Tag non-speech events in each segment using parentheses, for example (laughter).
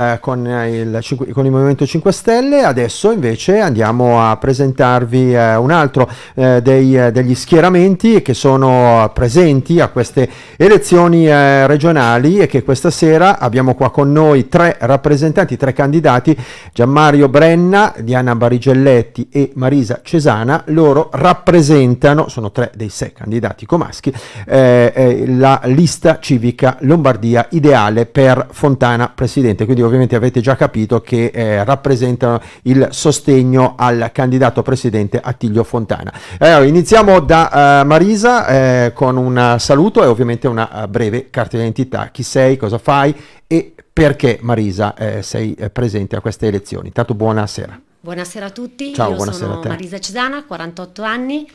Eh, con, il, con, il, Movimento 5 Stelle. Adesso invece andiamo a presentarvi eh, un altro eh, dei, eh, degli schieramenti che sono presenti a queste elezioni regionali e che questa sera abbiamo qua con noi tre rappresentanti, tre candidati, Gianmario Brenna, Diana Barigelletti e Marisa Cesana. Loro rappresentano, sono tre dei sei candidati comaschi, la lista civica Lombardia ideale per Fontana Presidente. Quindi ovviamente avete già capito che eh, rappresentano il sostegno al candidato presidente Attilio Fontana. Eh, iniziamo da uh, Marisa eh, con un saluto e ovviamente una eh, breve carta d'identità, chi sei, cosa fai e perché Marisa eh, sei presente a queste elezioni. Intanto buonasera. Buonasera a tutti, Ciao, io sono Marisa Cesana, 48 anni.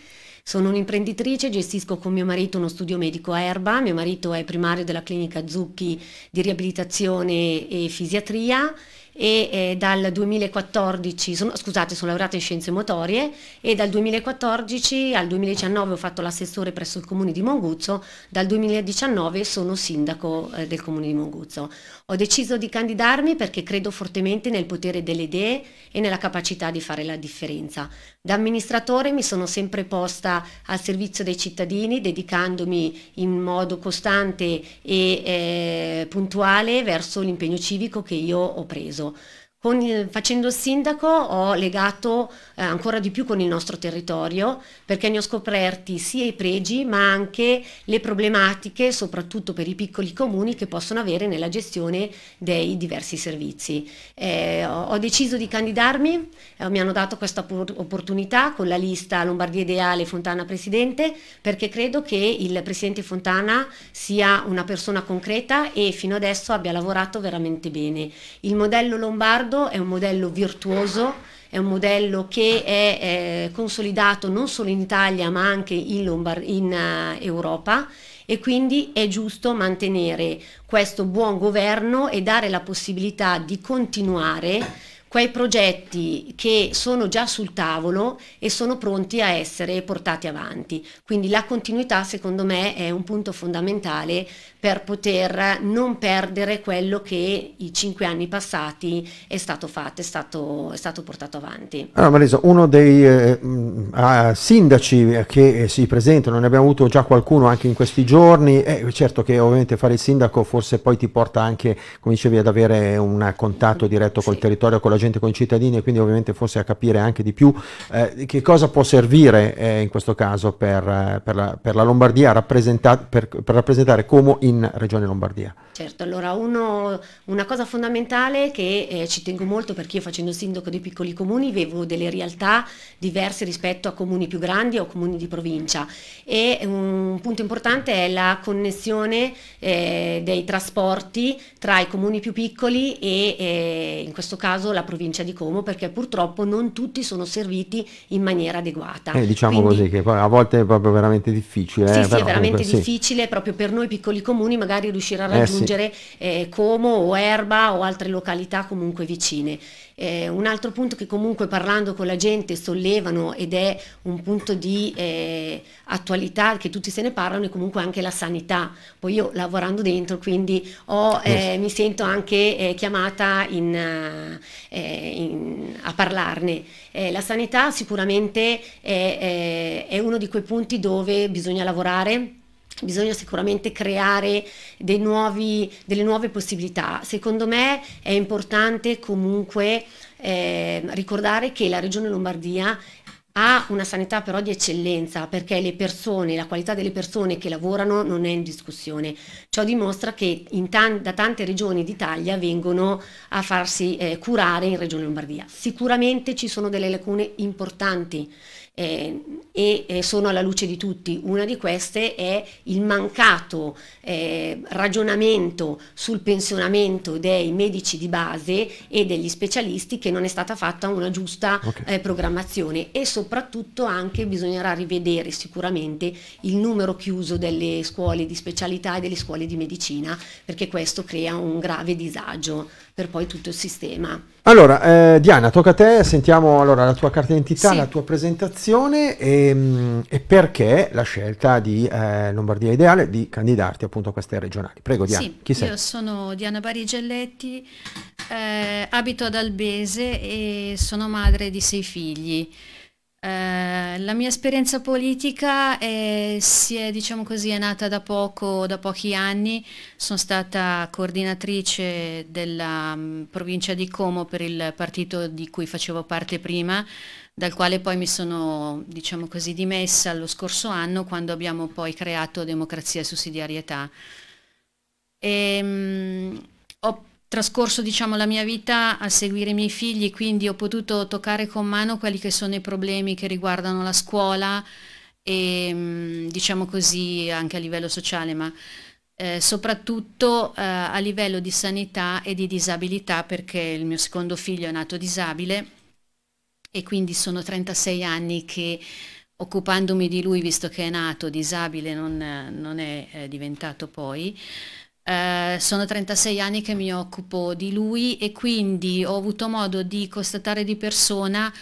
Sono un'imprenditrice, gestisco con mio marito uno studio medico a Erba, mio marito è primario della clinica Zucchi di riabilitazione e fisiatria e eh, dal 2014, sono, scusate, sono laureata in scienze motorie e dal 2014 al 2019 ho fatto l'assessore presso il comune di Monguzzo, dal 2019 sono sindaco eh, del comune di Monguzzo. Ho deciso di candidarmi perché credo fortemente nel potere delle idee e nella capacità di fare la differenza. Da amministratore mi sono sempre posta al servizio dei cittadini dedicandomi in modo costante e eh, puntuale verso l'impegno civico che io ho preso. 说 il, facendo il sindaco ho legato eh, ancora di più con il nostro territorio perché ne ho scoperti sia i pregi ma anche le problematiche soprattutto per i piccoli comuni che possono avere nella gestione dei diversi servizi. Eh, ho, ho, deciso di candidarmi, eh, mi hanno dato questa opportunità con la lista Lombardia Ideale Fontana Presidente perché credo che il Presidente Fontana sia una persona concreta e fino adesso abbia lavorato veramente bene. Il modello lombardo standard, è un modello virtuoso, è un modello che è eh, consolidato non solo in Italia ma anche in, Lombard in uh, Europa e quindi è giusto mantenere questo buon governo e dare la possibilità di continuare quei progetti che sono già sul tavolo e sono pronti a essere portati avanti. Quindi la continuità secondo me è un punto fondamentale per poter non perdere quello che i cinque anni passati è stato fatto, è stato, è stato portato avanti. Allora Marisa, uno dei eh, mm, ah, sindaci che eh, si presentano, ne abbiamo avuto già qualcuno anche in questi giorni, eh, certo che ovviamente fare il sindaco forse poi ti porta anche, come dicevi, ad avere un contatto diretto col sì. territorio, con la gente, con i cittadini e quindi ovviamente forse a capire anche di più eh, che cosa può servire eh, in questo caso per, eh, per, la, per la, Lombardia rappresenta per, per rappresentare come in in Regione Lombardia. Certo, allora uno, una cosa fondamentale che eh, ci tengo molto perché io facendo sindaco dei piccoli comuni vivo delle realtà diverse rispetto a comuni più grandi o comuni di provincia e un punto importante è la connessione eh, dei trasporti tra i comuni più piccoli e eh, in questo caso la provincia di Como perché purtroppo non tutti sono serviti in maniera adeguata. Eh, diciamo Quindi, così che a volte è proprio veramente difficile. Sì, eh, sì, è veramente comunque, difficile sì. proprio per noi piccoli comuni comuni magari riuscire a eh, raggiungere eh sì. Como o Erba o altre località comunque vicine. Eh, un altro punto che comunque parlando con la gente sollevano ed è un punto di eh, attualità che tutti se ne parlano è comunque anche la sanità. Poi io lavorando dentro quindi ho, eh, mi sento anche eh, chiamata in, eh, in, a parlarne. la sanità sicuramente è, è, è uno di quei punti dove bisogna lavorare bisogna sicuramente creare nuovi, delle nuove possibilità. Secondo me è importante comunque eh, ricordare che la Regione Lombardia ha una sanità però di eccellenza perché le persone, la qualità delle persone che lavorano non è in discussione. Ciò dimostra che tan da tante regioni d'Italia vengono a farsi eh, curare in Regione Lombardia. Sicuramente ci sono delle lacune importanti eh, e eh, sono alla luce di tutti. Una di queste è il mancato eh, ragionamento sul pensionamento dei medici di base e degli specialisti che non è stata fatta una giusta okay. Eh, programmazione e soprattutto soprattutto anche bisognerà rivedere sicuramente il numero chiuso delle scuole di specialità e delle scuole di medicina, perché questo crea un grave disagio per poi tutto il sistema. Allora, eh, Diana, tocca a te, sentiamo allora, la tua carta d'identità, sì. la tua presentazione e, mm, e, perché la scelta di eh, Lombardia Ideale di candidarti appunto a queste regionali. Prego Diana, sì, chi sei? Io sono Diana Barigelletti, eh, abito ad Albese e sono madre di sei figli. Eh, la mia esperienza politica è, si è, diciamo così, è nata da, poco, da pochi anni, sono stata coordinatrice della mh, mm, provincia di Como per il partito di cui facevo parte prima, dal quale poi mi sono diciamo così, dimessa lo scorso anno quando abbiamo poi creato Democrazia e Sussidiarietà. E, ehm, mh, ho trascorso diciamo, la mia vita a seguire i miei figli, quindi ho potuto toccare con mano quelli che sono i problemi che riguardano la scuola e mm, diciamo così anche a livello sociale, ma eh, soprattutto eh, a livello di sanità e di disabilità perché il mio secondo figlio è nato disabile e quindi sono 36 anni che occupandomi di lui, visto che è nato disabile, non, non è, è eh, diventato poi, eh, sono 36 anni che mi occupo di lui e quindi ho avuto modo di constatare di persona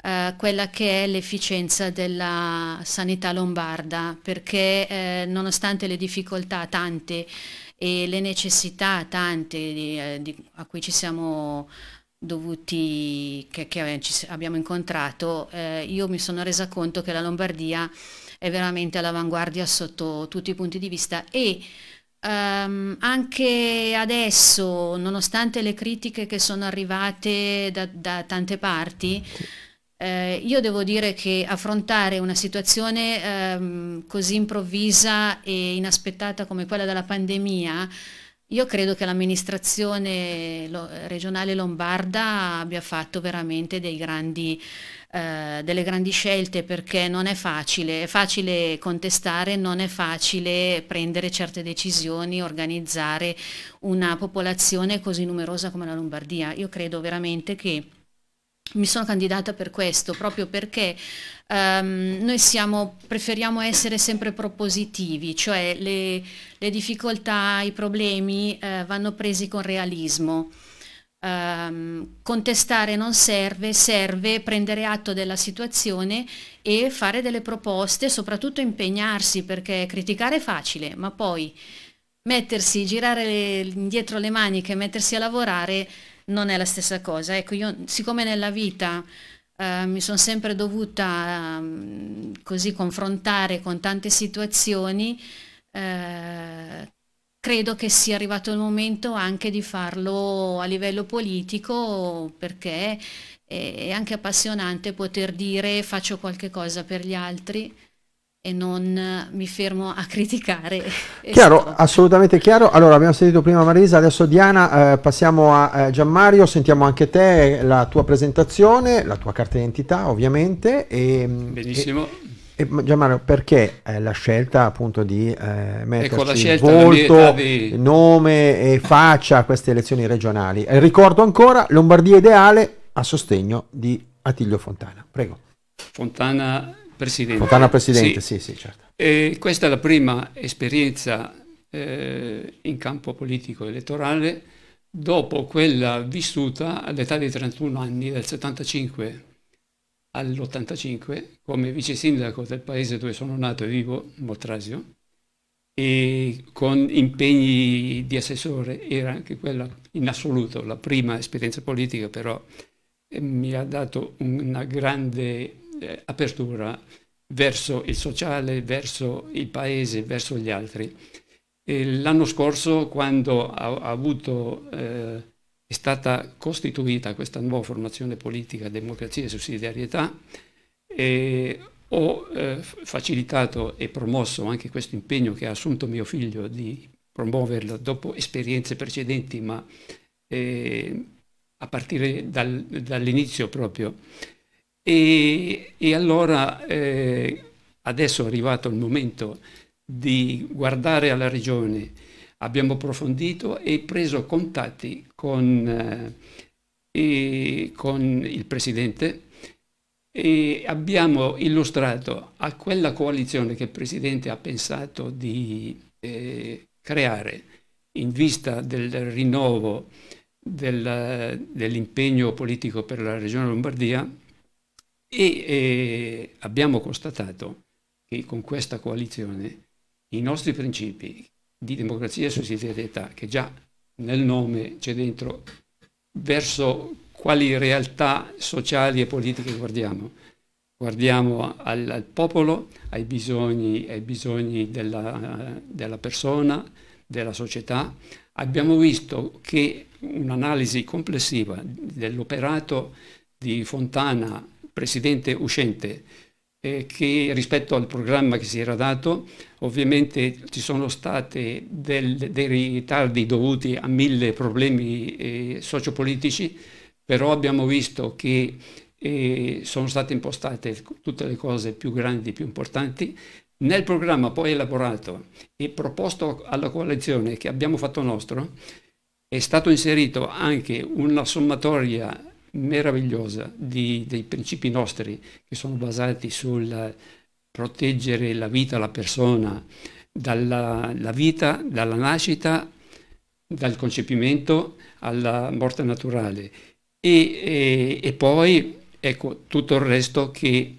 eh, quella che è l'efficienza della sanità lombarda, perché eh, nonostante le difficoltà tante e le necessità tante di, eh, di, a cui ci siamo dovuti, che, che abbiamo incontrato, eh, io mi sono resa conto che la Lombardia è veramente all'avanguardia sotto tutti i punti di vista e Um, anche adesso, nonostante le critiche che sono arrivate da, da tante parti, mm, eh, io devo dire che affrontare una situazione ehm, così improvvisa e inaspettata come quella della pandemia, io credo che l'amministrazione lo regionale lombarda abbia fatto veramente dei grandi eh, delle grandi scelte perché non è facile, è facile contestare, non è facile prendere certe decisioni, organizzare una popolazione così numerosa come la Lombardia. Io credo veramente che mi sono candidata per questo, proprio perché um, noi siamo, preferiamo essere sempre propositivi, cioè le, le difficoltà, i problemi eh, vanno presi con realismo. Um, contestare non serve, serve prendere atto della situazione e fare delle proposte, soprattutto impegnarsi perché criticare è facile, ma poi mettersi, girare le, indietro le maniche, mettersi a lavorare non è la stessa cosa. Ecco, io siccome nella vita uh, mi sono sempre dovuta uh, così confrontare con tante situazioni, uh, credo che sia arrivato il momento anche di farlo a livello politico perché è anche appassionante poter dire faccio qualche cosa per gli altri e non mi fermo a criticare. (laughs) Chiaro, esatto. assolutamente chiaro. Allora abbiamo sentito prima Marisa, adesso Diana, eh, passiamo a eh, Gianmario, sentiamo anche te la tua presentazione, la tua carta d'identità ovviamente. E, mm, Benissimo. E, e Gianmario, perché eh, la scelta appunto di eh, metterci ecco, volto, avevi... nome e faccia a queste elezioni regionali? Eh, ricordo ancora Lombardia Ideale a sostegno di Attilio Fontana. Prego. Fontana Presidente. Fontana Presidente, sì, sì, sì certo. E questa è la prima esperienza eh, in campo politico elettorale dopo quella vissuta all'età di 31 anni, del 75 all'85 come vice sindaco del paese dove sono nato e vivo, Motrasio, e con impegni di assessore, era anche quella in assoluto la prima esperienza politica, però eh, mi ha dato una grande eh, apertura verso il sociale, verso il paese, verso gli altri. L'anno scorso, quando ho, ha avuto eh, è stata costituita questa nuova formazione politica democrazia e sussidiarietà e ho eh, facilitato e promosso anche questo impegno che ha assunto mio figlio di promuoverla dopo esperienze precedenti ma eh, a partire dal, dall'inizio proprio e, e allora eh, adesso è arrivato il momento di guardare alla regione abbiamo approfondito e preso contatti con, eh, con il Presidente e abbiamo illustrato a quella coalizione che il Presidente ha pensato di eh, creare in vista del rinnovo del, dell'impegno politico per la Regione Lombardia e eh, abbiamo constatato che con questa coalizione i nostri principi di democrazia e sussidiarietà, che già nel nome c'è dentro verso quali realtà sociali e politiche guardiamo. Guardiamo al, al popolo, ai bisogni, ai bisogni della, della persona, della società. Abbiamo visto che un'analisi complessiva dell'operato di Fontana, presidente uscente, eh, che rispetto al programma che si era dato, ovviamente ci sono stati dei ritardi dovuti a mille problemi eh, sociopolitici, però abbiamo visto che eh, sono state impostate tutte le cose più grandi, più importanti. Nel programma poi elaborato e proposto alla coalizione che abbiamo fatto nostro, è stato inserito anche una sommatoria meravigliosa di, dei principi nostri che sono basati sul proteggere la vita, la persona, dalla la vita, dalla nascita, dal concepimento alla morte naturale e, e, e poi ecco, tutto il resto che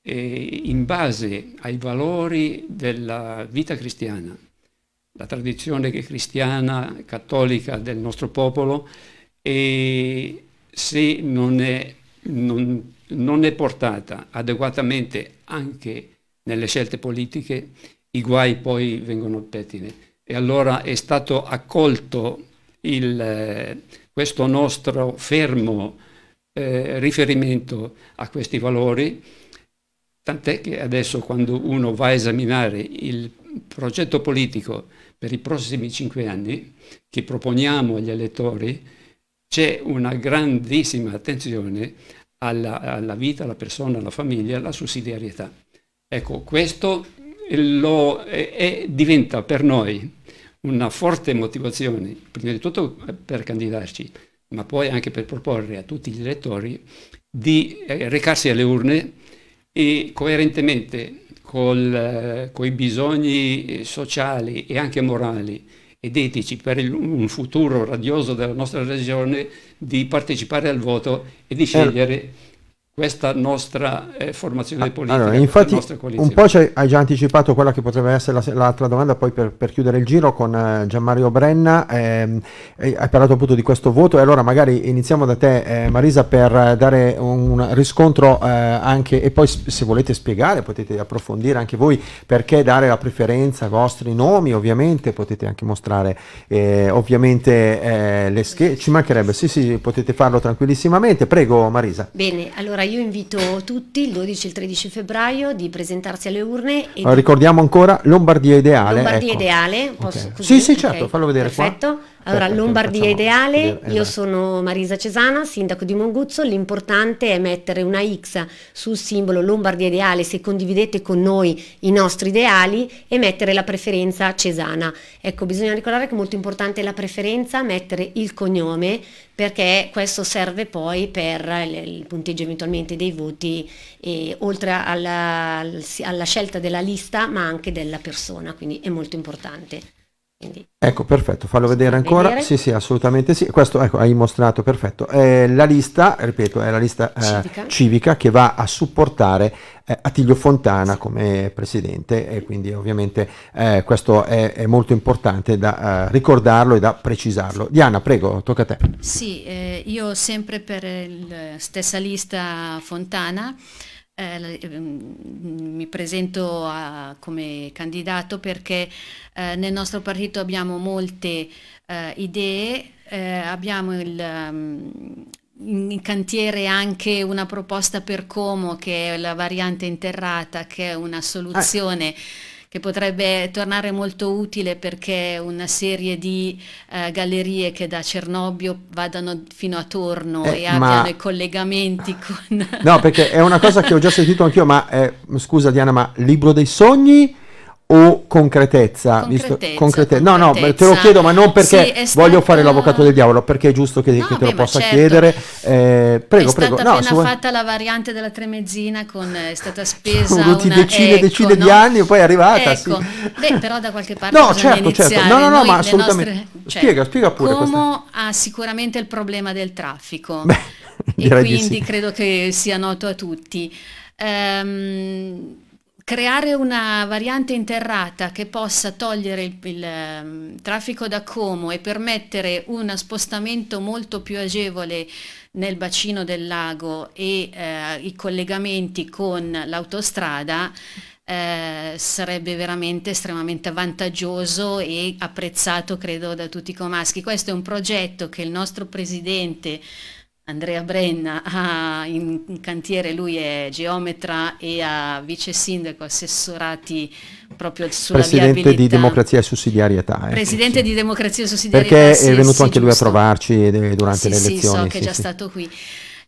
eh, in base ai valori della vita cristiana, la tradizione cristiana, cattolica del nostro popolo, e se non è, non, non è portata adeguatamente anche nelle scelte politiche, i guai poi vengono al pettine. E allora è stato accolto il, eh, questo nostro fermo eh, riferimento a questi valori, tant'è che adesso quando uno va a esaminare il progetto politico per i prossimi cinque anni che proponiamo agli elettori, c'è una grandissima attenzione alla, alla, vita, alla persona, alla famiglia, alla sussidiarietà. Ecco, questo lo, è, è, diventa per noi una forte motivazione, prima di tutto per candidarci, ma poi anche per proporre a tutti gli elettori di eh, recarsi alle urne e coerentemente con eh, i bisogni eh, sociali e anche morali ed etici per il, un futuro radioso della nostra regione di partecipare al voto e di certo. scegliere questa nostra eh, formazione ah, politica, allora, infatti, Un po' hai già anticipato quella che potrebbe essere l'altra domanda, poi per, per, chiudere il giro con eh, Gianmario Brenna, ehm, hai parlato appunto di questo voto e allora magari iniziamo da te eh, Marisa per dare un riscontro eh, anche e poi se volete spiegare potete approfondire anche voi perché dare la preferenza ai vostri nomi, ovviamente potete anche mostrare eh, ovviamente eh, le schede, ci mancherebbe, sì sì potete farlo tranquillissimamente, prego Marisa. Bene, allora io invito tutti il 12 e il 13 febbraio di presentarsi alle urne. Ah, ricordiamo ancora Lombardia Ideale. Lombardia ecco. Ideale, posso okay. Così? Sì, sì, certo, okay. fallo vedere Perfetto. qua. Allora, Lombardia Ideale, io esatto. sono Marisa Cesana, sindaco di Monguzzo, l'importante è mettere una X sul simbolo Lombardia Ideale se condividete con noi i nostri ideali e mettere la preferenza Cesana. Ecco, bisogna ricordare che è molto importante la preferenza, mettere il cognome perché questo serve poi per il punteggio eventualmente dei voti, e, oltre alla, alla scelta della lista ma anche della persona, quindi è molto importante. Quindi, ecco, perfetto, fallo vedere ancora. Vedere. Sì, sì, assolutamente sì. Questo ecco, hai mostrato, perfetto. Eh, la lista, ripeto, è la lista eh, civica. che va a supportare eh, Attilio Fontana sì. come presidente e quindi ovviamente eh, questo è, è, molto importante da eh, ricordarlo e da precisarlo. Diana, prego, tocca a te. Sì, eh, io sempre per la stessa lista Fontana eh, ehm, mi presento a, come candidato perché eh, nel nostro partito abbiamo molte eh, idee, eh, abbiamo il, um, in cantiere anche una proposta per Como che è la variante interrata che è una eh. soluzione. Ah che potrebbe tornare molto utile perché una serie di eh, gallerie che da Cernobbio vadano fino a Torno eh, e ma... abbiano i collegamenti (laughs) con... no, perché è una cosa che ho già sentito anch'io, ma eh, scusa Diana, ma Libro dei Sogni o concretezza? Concretezza, visto, concretezza. No, no, te lo chiedo, ma non perché sì, stata... voglio fare l'avvocato del diavolo, perché è giusto che, no, che te beh, lo possa certo. chiedere. Eh, prego, è prego. È stata no, appena su... fatta la variante della tremezzina, con, è stata spesa sono una... decine e ecco, decine no? di anni e poi è arrivata. Ecco. Sì. Beh, però da qualche parte No, certo, iniziare. certo. No, no, no, Noi, ma assolutamente. Nostre... Cioè, spiega, spiega pure. Como ha sicuramente il problema del traffico. Beh, e quindi sì. credo che sia noto a tutti. Um, creare una variante interrata che possa togliere il, il um, traffico da Como e permettere un spostamento molto più agevole nel bacino del lago e eh, i collegamenti con l'autostrada eh, sarebbe veramente estremamente vantaggioso e apprezzato credo da tutti i comaschi. Questo è un progetto che il nostro presidente Andrea Brenna ha ah, in cantiere, lui è geometra e ha vice sindaco, assessorati proprio sulla Presidente viabilità. di Democrazia e Sussidiarietà. Eh, Presidente sì. di Democrazia e Sussidiarietà. Perché sì, è venuto sì, anche giusto. lui a trovarci eh, durante le elezioni. Sì, so che è già stato qui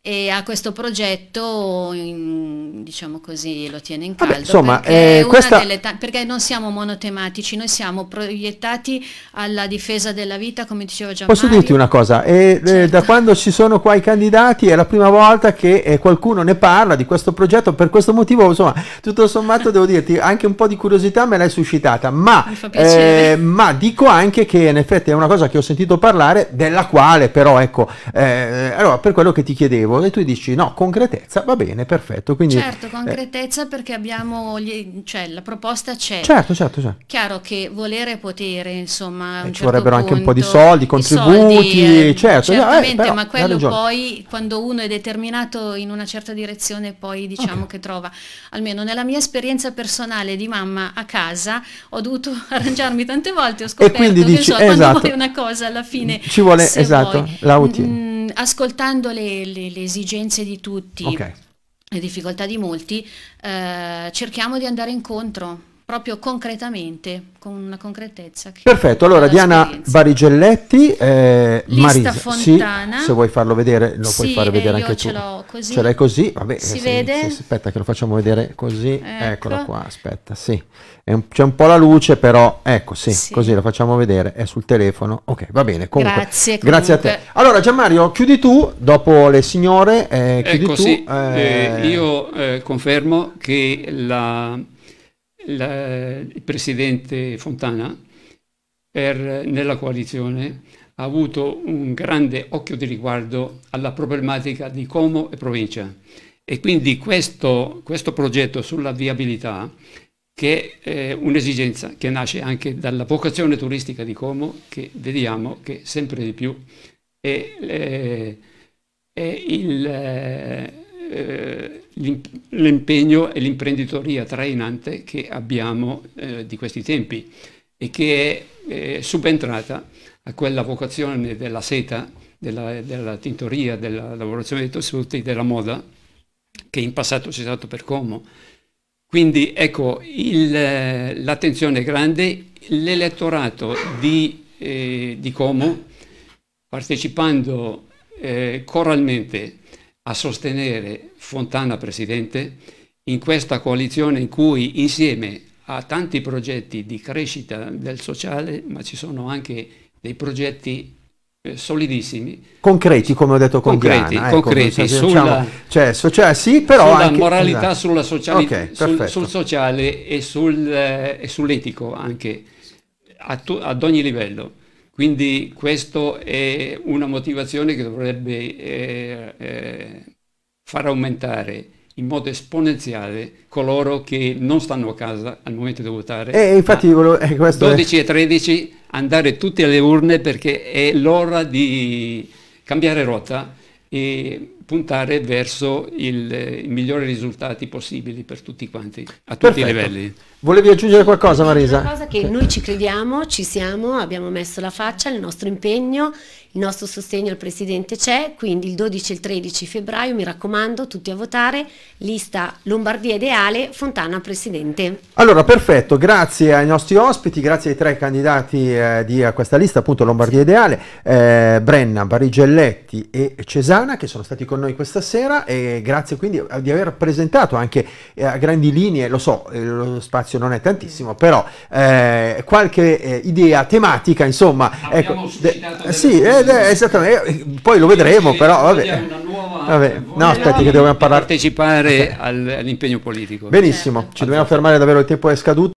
e a questo progetto in, diciamo così lo tiene in caldo Vabbè, insomma, perché, eh, questa... perché, non siamo monotematici noi siamo proiettati alla difesa della vita come dicevo già. posso dirti una cosa E, eh, certo. eh, da quando ci sono qua i candidati è la prima volta che eh, qualcuno ne parla di questo progetto per questo motivo insomma tutto sommato devo dirti anche un po' di curiosità me l'hai suscitata ma, eh, ma, dico anche che in effetti è una cosa che ho sentito parlare della quale però ecco allora per quello che ti chiedevo lavoro e tu dici no, concretezza, va bene, perfetto. Quindi, certo, eh, concretezza eh. perché abbiamo, gli, cioè la proposta c'è. Certo, certo, certo. Chiaro che volere potere, insomma... Eh, ci certo vorrebbero punto, anche un po' di soldi, contributi, soldi, eh, certo. Eh, Certamente, però, ma quello poi quando uno è determinato in una certa direzione poi diciamo okay. che trova, almeno nella mia esperienza personale di mamma a casa ho dovuto (laughs) arrangiarmi tante volte, ho scoperto dici, che so, esatto, quando vuoi una cosa alla fine... Ci vuole, esatto, vuoi, la utile mm, Ehm, ascoltando le, le, le, esigenze di tutti, okay. le difficoltà di molti, eh, cerchiamo di andare incontro proprio concretamente, con una concretezza. Perfetto, allora Diana Barigelletti, eh, Marisa, Fontana. Sì, se vuoi farlo vedere lo sì, puoi fare eh, vedere anche ce tu. L'ho così. Ce l'hai così, vabbè. Si se, vede? Se, aspetta che lo facciamo vedere così, ecco. eccola qua, aspetta, sì. Un, c'è un po' la luce però, ecco sì, sì, così lo facciamo vedere, è sul telefono, ok, va bene, comunque. Grazie, comunque. Grazie a te. Allora Gianmario, chiudi tu, dopo le signore, eh, chiudi ecco, tu. Sì. Eh, eh io eh, confermo che la la, il presidente Fontana per, nella coalizione ha avuto un grande occhio di riguardo alla problematica di Como e provincia e quindi questo, questo progetto sulla viabilità che è un'esigenza che nasce anche dalla vocazione turistica di Como che vediamo che sempre di più è, è, eh, è il... È, eh, eh, l'impegno e l'imprenditoria trainante che abbiamo eh, di questi tempi e che è eh, subentrata a quella vocazione della seta, della, della tintoria, della lavorazione dei tessuti, della moda, che in passato si è stato per Como. Quindi ecco, l'attenzione è grande, l'elettorato di, eh, di, Como, partecipando eh, coralmente a sostenere Fontana Presidente in questa coalizione in cui insieme a tanti progetti di crescita del sociale, ma ci sono anche dei progetti eh, solidissimi. Concreti, come ho detto con concreti, Diana. Ecco, concreti, ecco, sulla, diciamo, cioè, sociale, cioè, sì, però sulla anche, moralità, esatto. sulla socialità, okay, sul, sul, sociale e, sul, eh, e sull'etico anche, ad ogni livello. Quindi questa è una motivazione che dovrebbe eh, eh, far aumentare in modo esponenziale coloro che non stanno a casa al momento di votare. E eh, infatti volevo, eh, 12 è... e 13 andare tutti alle urne perché è l'ora di cambiare rotta e puntare verso il, eh, i migliori risultati possibili per tutti quanti, a tutti Perfetto. i livelli. Volevi aggiungere qualcosa Marisa? Una cosa che okay. noi ci crediamo, ci siamo, abbiamo messo la faccia, il nostro impegno, il nostro sostegno al Presidente c'è, quindi il 12 e il 13 febbraio mi raccomando tutti a votare, lista Lombardia Ideale, Fontana Presidente. Allora perfetto, grazie ai nostri ospiti, grazie ai tre candidati eh, di questa lista, appunto Lombardia Ideale, eh, Brenna, Barigelletti e Cesana che sono stati con noi questa sera e grazie quindi di aver presentato anche eh, a grandi linee, lo so, eh, lo spazio spazio non è tantissimo, però eh, qualche eh, idea tematica, insomma. Abbiamo ecco, sì, eh, esattamente, eh, poi lo vedremo, però vabbè. Vabbè, no, aspetti che dobbiamo parlare. Partecipare all'impegno politico. Benissimo, ci dobbiamo fermare davvero, il tempo è scaduto.